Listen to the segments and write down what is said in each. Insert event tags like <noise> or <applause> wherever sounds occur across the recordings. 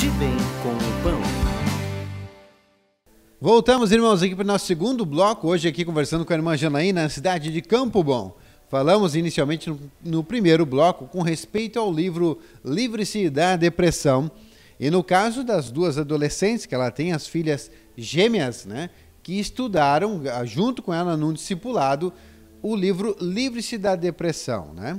De bem com o pão. Voltamos, irmãos, aqui para o nosso segundo bloco, hoje aqui conversando com a irmã Janaína, na cidade de Campo Bom. Falamos inicialmente no, no primeiro bloco com respeito ao livro Livre-se da Depressão. E no caso das duas adolescentes, que ela tem as filhas gêmeas, né, que estudaram ah, junto com ela num discipulado o livro Livre-se da Depressão, né?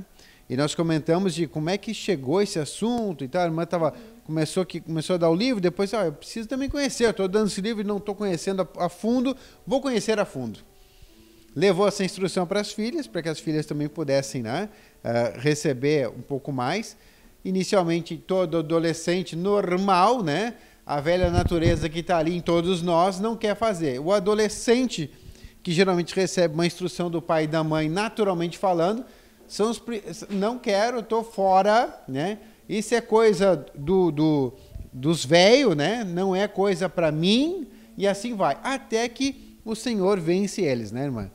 E nós comentamos de como é que chegou esse assunto e tal. A irmã estava começou que começou a dar o livro, depois ah, eu preciso também conhecer, estou dando esse livro e não estou conhecendo a, a, fundo, vou conhecer a fundo. Levou essa instrução para as filhas, para que as filhas também pudessem né, uh, receber um pouco mais. Inicialmente, todo adolescente normal, né, a velha natureza que está ali em todos nós, não quer fazer. O adolescente, que geralmente recebe uma instrução do pai e da mãe, naturalmente falando, são os, não quero, estou fora, né? Isso é coisa do, do dos velhos, né? Não é coisa para mim e assim vai, até que o Senhor vence eles, né, irmã?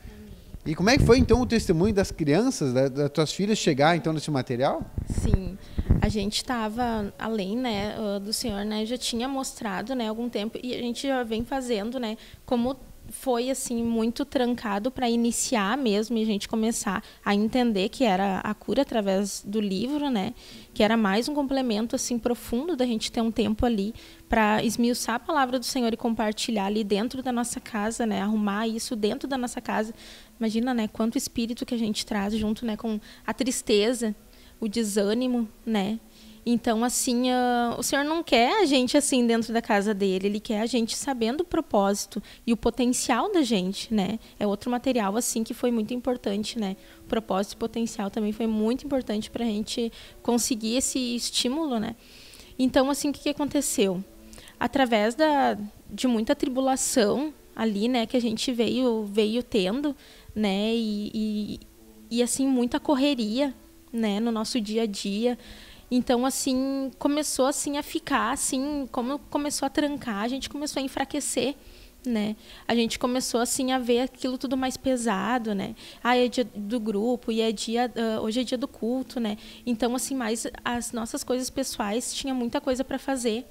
E como é que foi então o testemunho das crianças, da, das tuas filhas chegar então nesse material? Sim, a gente estava além, né, ah, do Senhor, né, já tinha mostrado, né, algum tempo e a gente já vem fazendo, né, como foi assim muito trancado para iniciar mesmo e a gente começar a entender que era a cura através do livro, né? Que era mais um complemento assim profundo da gente ter um tempo ali para esmiuçar a palavra do Senhor e compartilhar ali dentro da nossa casa, né? Arrumar isso dentro da nossa casa. Imagina, né, quanto espírito que a gente traz junto, né, com a tristeza, o desânimo, né? Então, assim, uh, o senhor não quer a gente assim dentro da casa dele, ele quer a gente sabendo o propósito e o potencial da gente, né? É outro material assim que foi muito importante, né? O propósito e potencial também foi muito importante para a gente conseguir esse estímulo, né? Então, assim, o que, que aconteceu? Através da, de muita tribulação ali, né, que a gente veio veio tendo, né, e, e, e assim muita correria, né, no nosso dia a dia então, assim, começou assim a ficar, assim, como começou a trancar, a gente começou a enfraquecer, né? A gente começou, assim, a ver aquilo tudo mais pesado, né? Ah, é dia do grupo, e é dia, uh, hoje é dia do culto, né? Então, assim, mais as nossas coisas pessoais, tinha muita coisa para fazer.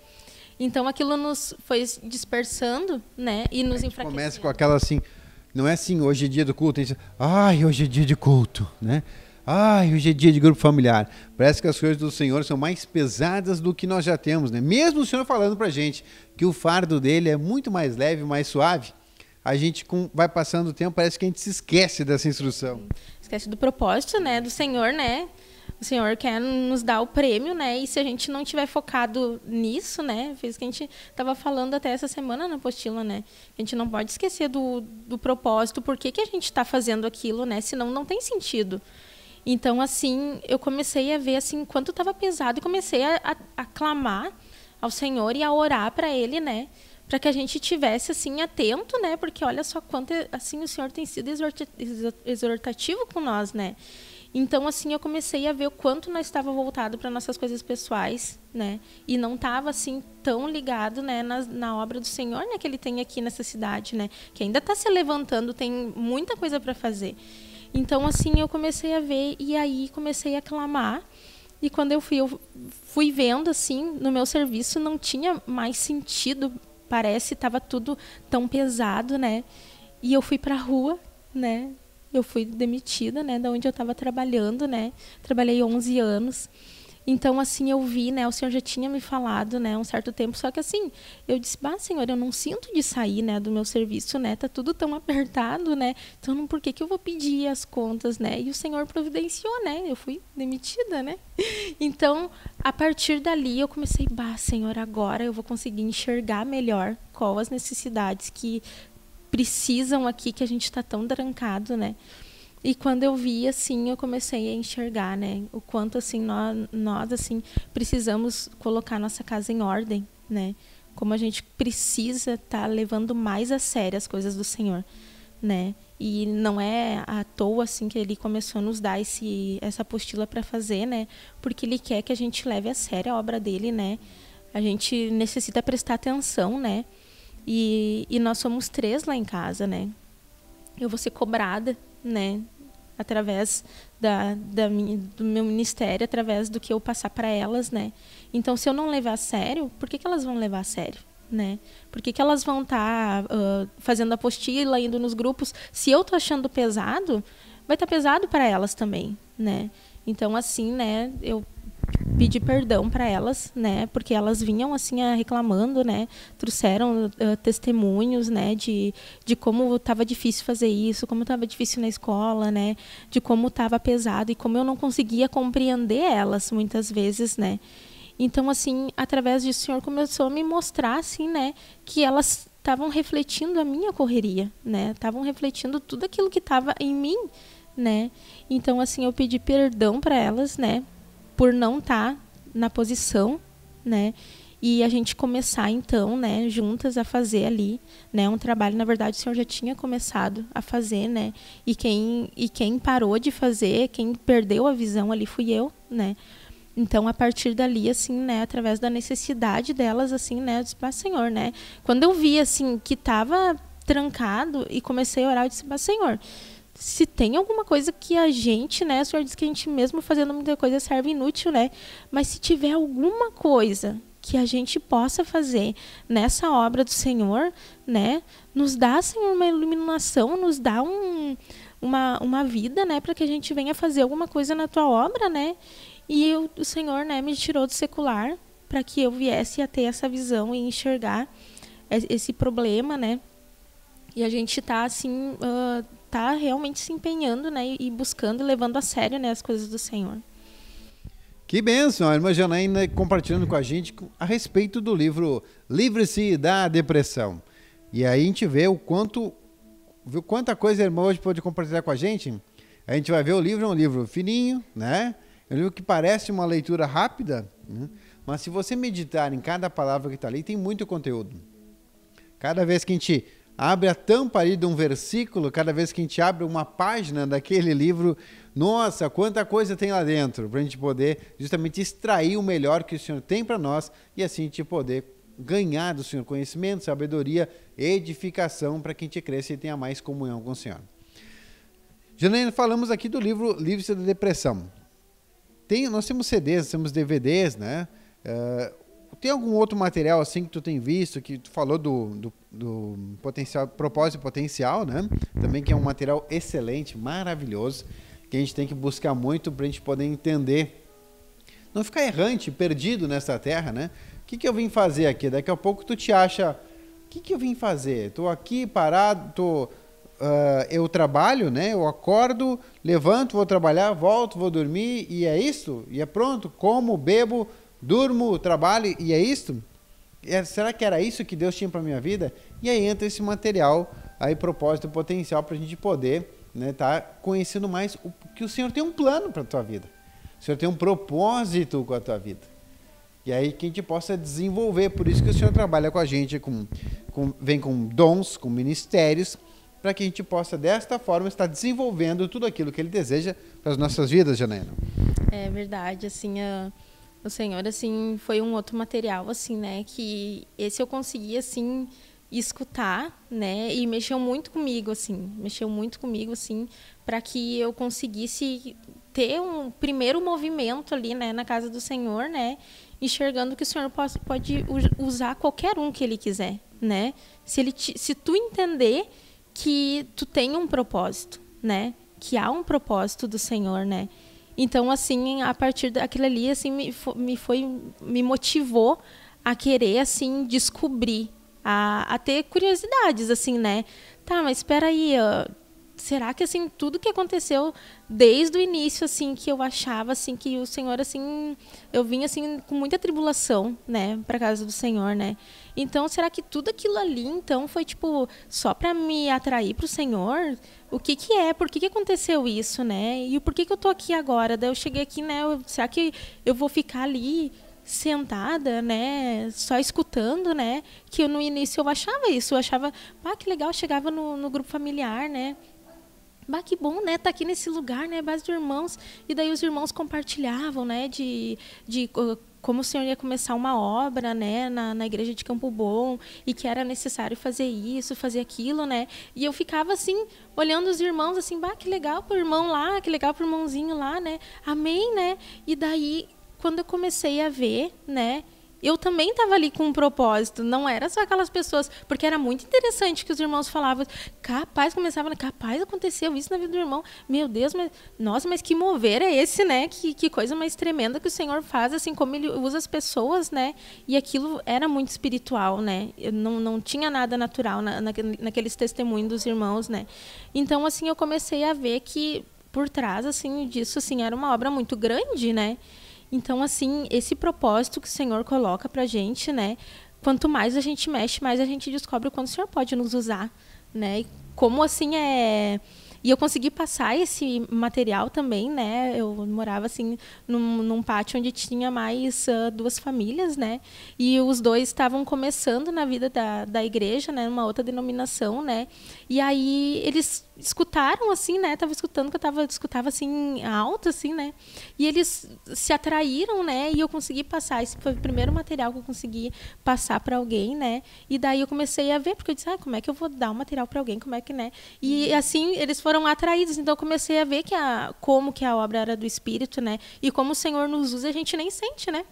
Então, aquilo nos foi dispersando, né? E nos enfraquecendo. Começa com aquela, assim, não é assim, hoje é dia do culto, é isso, ai, hoje é dia de culto, né? Ai, hoje é dia de grupo familiar. Parece que as coisas do Senhor são mais pesadas do que nós já temos, né? Mesmo o Senhor falando pra gente que o fardo dele é muito mais leve, mais suave, a gente com, vai passando o tempo, parece que a gente se esquece dessa instrução. Esquece do propósito, né? Do Senhor, né? O Senhor quer nos dar o prêmio, né? E se a gente não tiver focado nisso, né? Fez que a gente estava falando até essa semana na apostila, né? A gente não pode esquecer do, do propósito, por que, que a gente está fazendo aquilo, né? Senão não tem sentido. Então, assim, eu comecei a ver, assim, quanto estava pesado e comecei a, a, a, clamar ao Senhor e a orar para Ele, né? Para que a gente tivesse, assim, atento, né? Porque olha só quanto, assim, o Senhor tem sido exortativo com nós, né? Então, assim, eu comecei a ver o quanto nós estava voltado para nossas coisas pessoais, né? E não estava, assim, tão ligado, né, na, na, obra do Senhor, né, que Ele tem aqui nessa cidade, né? Que ainda está se levantando, tem muita coisa para fazer. Então, assim, eu comecei a ver e aí comecei a clamar. E quando eu fui, eu fui vendo, assim, no meu serviço não tinha mais sentido, parece, estava tudo tão pesado, né? E eu fui para a rua, né? Eu fui demitida, né, da onde eu estava trabalhando, né? Trabalhei 11 anos. Então, assim, eu vi, né? O senhor já tinha me falado, né? Um certo tempo. Só que, assim, eu disse, bah, senhor, eu não sinto de sair, né? Do meu serviço, né? Tá tudo tão <laughs> apertado, né? Então, por que que eu vou pedir as contas, né? E o senhor providenciou, né? Eu fui demitida, né? <laughs> Então, a partir dali, eu comecei, bah, senhor, agora eu vou conseguir enxergar melhor qual as necessidades que precisam aqui, que a gente está tão trancado, né? E quando eu vi, assim, eu comecei a enxergar, né? O quanto, assim, nós, nós assim, precisamos colocar nossa casa em ordem, né? Como a gente precisa estar tá levando mais a sério as coisas do Senhor, né? E não é à toa, assim, que ele começou a nos dar esse, essa apostila para fazer, né? Porque ele quer que a gente leve a sério a obra dele, né? A gente necessita prestar atenção, né? E, e nós somos três lá em casa, né? Eu vou ser cobrada, né? através da, da do meu ministério, através do que eu passar para elas, né? Então, se eu não levar a sério, por que, que elas vão levar a sério? Né? Por que, que elas vão estar tá, uh, fazendo apostila, indo nos grupos? Se eu estou achando pesado, vai estar tá pesado para elas também, né? Então, assim, né, eu pedir perdão para elas, né? Porque elas vinham assim reclamando, né? Trouxeram uh, testemunhos, né? De, de como estava difícil fazer isso, como estava difícil na escola, né? De como estava pesado e como eu não conseguia compreender elas muitas vezes, né? Então assim, através disso o Senhor começou a me mostrar assim, né? Que elas estavam refletindo a minha correria, né? Estavam refletindo tudo aquilo que estava em mim, né? Então assim eu pedi perdão para elas, né? por não estar tá na posição, né? E a gente começar então, né, juntas a fazer ali, né, um trabalho, na verdade o senhor já tinha começado a fazer, né? E quem e quem parou de fazer, quem perdeu a visão ali fui eu, né? Então, a partir dali, assim, né, através da necessidade delas, assim, né, eu disse, ah, Senhor, né? Quando eu vi, assim, que estava trancado e comecei a orar, eu disse, ah, Senhor, se tem alguma coisa que a gente, né? O senhor diz que a gente mesmo fazendo muita coisa serve inútil, né? Mas se tiver alguma coisa que a gente possa fazer nessa obra do Senhor, né? Nos dá, Senhor, assim, uma iluminação, nos dá um, uma, uma vida, né? Para que a gente venha fazer alguma coisa na tua obra, né? E eu, o Senhor, né, me tirou do secular para que eu viesse a ter essa visão e enxergar esse problema, né? E a gente está assim, uh, tá realmente se empenhando, né? E buscando, levando a sério, né, as coisas do Senhor. Que bênção, a irmã Janaína compartilhando com a gente a respeito do livro Livre-se da Depressão. E aí a gente vê o quanto, viu quanta coisa a irmã hoje pode compartilhar com a gente. A gente vai ver o livro, é um livro fininho, né? É um livro que parece uma leitura rápida, né? mas se você meditar em cada palavra que está ali, tem muito conteúdo. Cada vez que a gente abre a tampa ali de um versículo, cada vez que a gente abre uma página daquele livro, nossa, quanta coisa tem lá dentro, para a gente poder justamente extrair o melhor que o Senhor tem para nós e assim a gente poder ganhar do Senhor conhecimento, sabedoria, edificação, para que a gente cresça e tenha mais comunhão com o Senhor. Janaína, falamos aqui do livro Livros da Depressão. Tem, nós temos CDs, temos DVDs, né? Uh, tem algum outro material assim que tu tem visto, que tu falou do, do, do potencial, propósito potencial, né? Também que é um material excelente, maravilhoso, que a gente tem que buscar muito para a gente poder entender. Não ficar errante, perdido nessa terra, né? O que, que eu vim fazer aqui? Daqui a pouco tu te acha, o que, que eu vim fazer? Tô aqui parado, tô... Uh, eu trabalho, né? Eu acordo, levanto, vou trabalhar, volto, vou dormir e é isso. E é pronto. Como, bebo, durmo, trabalho e é isto? É, será que era isso que Deus tinha para minha vida? E aí entra esse material aí propósito potencial para a gente poder né, tá conhecendo mais o, que o Senhor tem um plano para a tua vida. O Senhor tem um propósito com a tua vida. E aí que a gente possa desenvolver. Por isso que o Senhor trabalha com a gente, com, com vem com dons, com ministérios, para que a gente possa, desta forma, estar desenvolvendo tudo aquilo que Ele deseja para as nossas vidas, Janaína É verdade. Assim, o Senhor, assim, foi um outro material, assim, né? Que esse eu consegui, assim, escutar, né? E mexeu muito comigo, assim, mexeu muito comigo, assim, para que eu conseguisse ter um primeiro movimento ali, né, na casa do Senhor, né? Enxergando que o Senhor pode, pode usar qualquer um que Ele quiser, né? Se, ele te, se tu entender que tu tem um propósito, né? Que há um propósito do Senhor, né? Então, assim, a partir daquilo ali, assim, me, me foi, me motivou a querer, assim, descobrir, a, a ter curiosidades, assim, né? Tá, mas espera aí, será que assim tudo que aconteceu desde o início assim que eu achava assim que o Senhor assim eu vinha assim com muita tribulação, né, para casa do Senhor, né? Então, será que tudo aquilo ali então foi tipo só para me atrair para o Senhor? O que que é? Por que que aconteceu isso, né? E por que que eu tô aqui agora? Daí eu cheguei aqui, né, eu, será que eu vou ficar ali sentada, né, só escutando, né, que eu, no início eu achava isso, eu achava, ah, que legal, chegava no, no grupo familiar, né, Bah, que bom, né? Tá aqui nesse lugar, né? Base de irmãos. E daí os irmãos compartilhavam, né? De, de como o senhor ia começar uma obra, né? Na, na igreja de Campo Bom. E que era necessário fazer isso, fazer aquilo, né? E eu ficava assim, olhando os irmãos, assim, bah, que legal pro irmão lá, que legal pro irmãozinho lá, né? Amém, né? E daí, quando eu comecei a ver, né? eu também estava ali com um propósito, não era só aquelas pessoas, porque era muito interessante que os irmãos falavam, capaz, começava, capaz aconteceu isso na vida do irmão, meu Deus, mas, nossa, mas que mover é esse, né? Que, que coisa mais tremenda que o Senhor faz, assim, como ele usa as pessoas, né? E aquilo era muito espiritual, né? Eu não, não tinha nada natural na, na, naqueles testemunhos dos irmãos, né? Então, assim, eu comecei a ver que por trás, assim, disso, assim, era uma obra muito grande, né? Então, assim, esse propósito que o Senhor coloca para a gente, né? Quanto mais a gente mexe, mais a gente descobre o quanto o Senhor pode nos usar, né? E como assim é e eu consegui passar esse material também, né? Eu morava assim num, num pátio onde tinha mais uh, duas famílias, né? E os dois estavam começando na vida da, da igreja, né? Numa outra denominação, né? E aí eles escutaram assim, né? Tava escutando que eu tava escutava assim alto assim, né? E eles se atraíram, né? E eu consegui passar, esse foi o primeiro material que eu consegui passar para alguém, né? E daí eu comecei a ver porque eu disse, ah, como é que eu vou dar o um material para alguém? Como é que, né? E assim, eles foram foram atraídos. Então eu comecei a ver que a, como que a obra era do Espírito, né? E como o Senhor nos usa, a gente nem sente, né?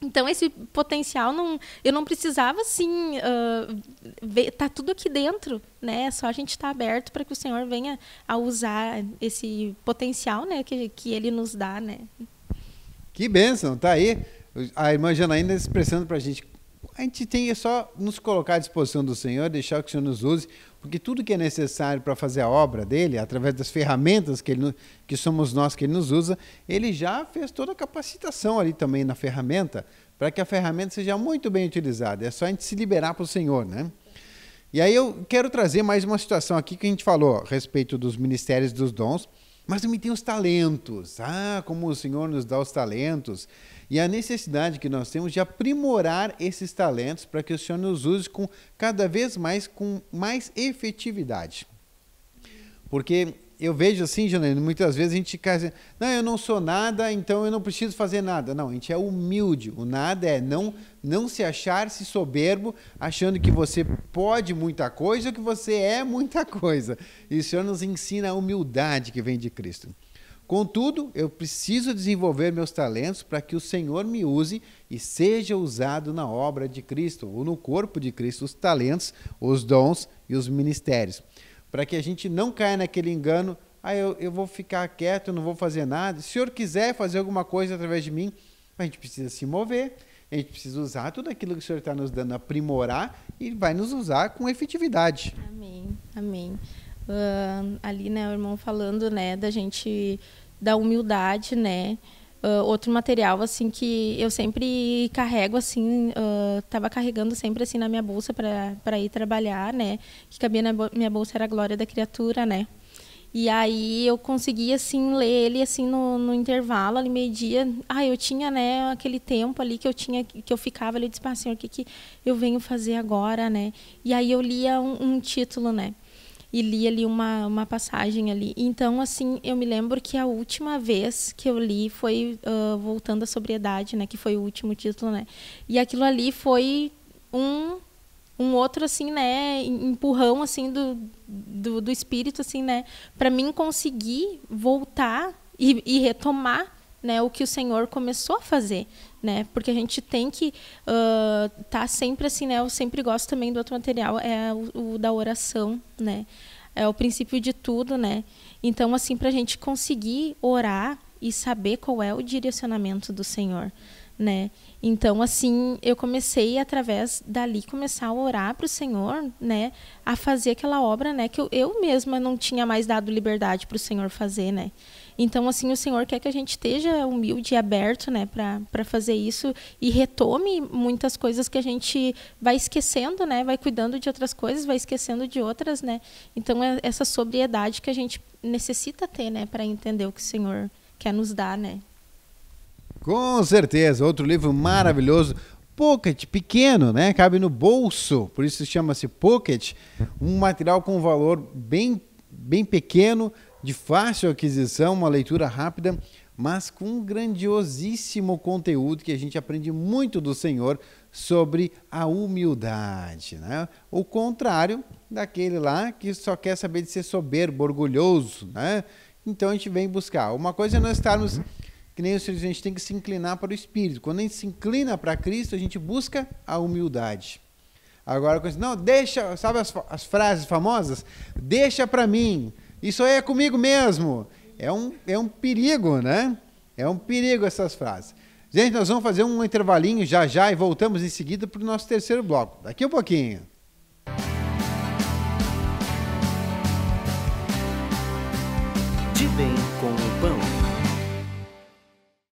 Então esse potencial não, eu não precisava assim uh, ver, tá tudo aqui dentro, né? É só a gente estar tá aberto para que o Senhor venha a usar esse potencial, né? Que, que ele nos dá, né? Que bênção, tá aí a irmã Janaína expressando para a gente. A gente tem só nos colocar à disposição do Senhor, deixar que o Senhor nos use. Porque tudo que é necessário para fazer a obra dele, através das ferramentas que, ele, que somos nós que ele nos usa, ele já fez toda a capacitação ali também na ferramenta, para que a ferramenta seja muito bem utilizada. É só a gente se liberar para o Senhor, né? E aí eu quero trazer mais uma situação aqui que a gente falou a respeito dos ministérios dos dons, mas também tem os talentos. Ah, como o Senhor nos dá os talentos e a necessidade que nós temos de aprimorar esses talentos para que o Senhor nos use com cada vez mais com mais efetividade. Porque eu vejo assim, Janine, muitas vezes a gente casa, assim, não, eu não sou nada, então eu não preciso fazer nada. Não, a gente é humilde. O nada é não não se achar se soberbo, achando que você pode muita coisa ou que você é muita coisa. E o Senhor nos ensina a humildade que vem de Cristo. Contudo, eu preciso desenvolver meus talentos para que o Senhor me use e seja usado na obra de Cristo, ou no corpo de Cristo, os talentos, os dons e os ministérios. Para que a gente não caia naquele engano, ah, eu, eu vou ficar quieto, não vou fazer nada. Se o Senhor quiser fazer alguma coisa através de mim, a gente precisa se mover, a gente precisa usar tudo aquilo que o Senhor está nos dando, aprimorar e vai nos usar com efetividade. Amém, amém uh, ali, né, o irmão falando, né, da gente, da humildade, né, Uh, outro material assim que eu sempre carrego assim uh, tava carregando sempre assim na minha bolsa para ir trabalhar né que cabia na bo minha bolsa era a glória da criatura né e aí eu consegui assim ler ele assim no, no intervalo ali meio dia ah eu tinha né aquele tempo ali que eu tinha que eu ficava ali eu tipo, disse ah, senhor o que que eu venho fazer agora né e aí eu lia um, um título né e li ali uma, uma passagem ali. Então, assim, eu me lembro que a última vez que eu li foi uh, Voltando à Sobriedade, né? Que foi o último título, né? E aquilo ali foi um um outro assim né empurrão assim do, do, do espírito assim né para mim conseguir voltar e, e retomar né, o que o Senhor começou a fazer, né? Porque a gente tem que estar uh, tá sempre assim, né? Eu sempre gosto também do outro material, é o, o da oração, né? É o princípio de tudo, né? Então, assim, para a gente conseguir orar e saber qual é o direcionamento do Senhor, né? Então, assim, eu comecei através dali começar a orar para o Senhor, né? A fazer aquela obra, né? Que eu, eu mesma não tinha mais dado liberdade para o Senhor fazer, né? Então, assim, o Senhor quer que a gente esteja humilde e aberto, né, para fazer isso e retome muitas coisas que a gente vai esquecendo, né, vai cuidando de outras coisas, vai esquecendo de outras, né. Então, é essa sobriedade que a gente necessita ter, né, para entender o que o Senhor quer nos dar, né. Com certeza, outro livro maravilhoso, pocket, pequeno, né? Cabe no bolso, por isso chama-se pocket. Um material com valor bem, bem pequeno, de fácil aquisição, uma leitura rápida, mas com um grandiosíssimo conteúdo que a gente aprende muito do Senhor sobre a humildade, né? O contrário daquele lá que só quer saber de ser soberbo, orgulhoso, né? Então a gente vem buscar. Uma coisa é nós estarmos que nem os filhos, a gente tem que se inclinar para o Espírito. Quando a gente se inclina para Cristo, a gente busca a humildade. Agora, não, deixa, sabe as, as frases famosas? Deixa para mim. Isso aí é comigo mesmo. É um, é um perigo, né? É um perigo essas frases. Gente, nós vamos fazer um intervalinho já já e voltamos em seguida para o nosso terceiro bloco. Daqui a um pouquinho.